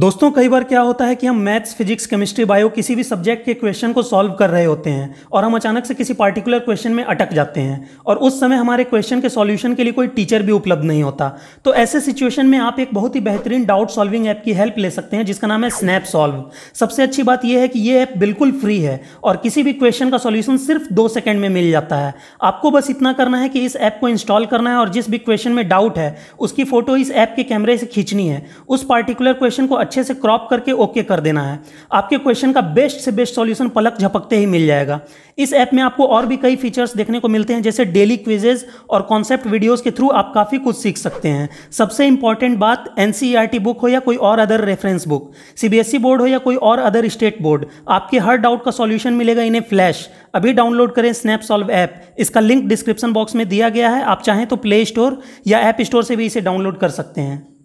दोस्तों कई बार क्या होता है कि हम मैथ्स फिजिक्स केमिस्ट्री बायो किसी भी सब्जेक्ट के क्वेश्चन को सॉल्व कर रहे होते हैं और हम अचानक से किसी पार्टिकुलर क्वेश्चन में अटक जाते हैं और उस समय हमारे क्वेश्चन के सॉल्यूशन के लिए कोई टीचर भी उपलब्ध नहीं होता तो ऐसे सिचुएशन में आप एक बहुत ही बेहतरीन डाउट सॉल्विंग ऐप की हेल्प ले सकते हैं जिसका नाम है स्नैप सॉल्व सबसे अच्छी बात यह है कि ये ऐप बिल्कुल फ्री है और किसी भी क्वेश्चन का सोल्यूशन सिर्फ दो सेकेंड में मिल जाता है आपको बस इतना करना है कि इस ऐप को इंस्टॉल करना है और जिस भी क्वेश्चन में डाउट है उसकी फोटो इस ऐप के कैमरे से खींचनी है उस पार्टिकुलर क्वेश्चन को अच्छे से क्रॉप करके ओके कर देना है आपके क्वेश्चन का बेस्ट से बेस्ट सॉल्यूशन पलक झपकते ही मिल जाएगा इस ऐप में आपको और भी कई फीचर्स देखने को मिलते हैं जैसे डेली क्विजेज और कॉन्सेप्ट वीडियोज़ के थ्रू आप काफ़ी कुछ सीख सकते हैं सबसे इंपॉर्टेंट बात एन बुक e हो या कोई और other reference book CBSE board हो या कोई और अदर स्टेट बोर्ड आपके हर डाउट का सॉल्यूशन मिलेगा इन्हें फ्लैश अभी डाउनलोड करें स्नैप सॉल्व ऐप इसका लिंक डिस्क्रिप्शन बॉक्स में दिया गया है आप चाहें तो प्ले स्टोर या ऐप स्टोर से भी इसे डाउनलोड कर सकते हैं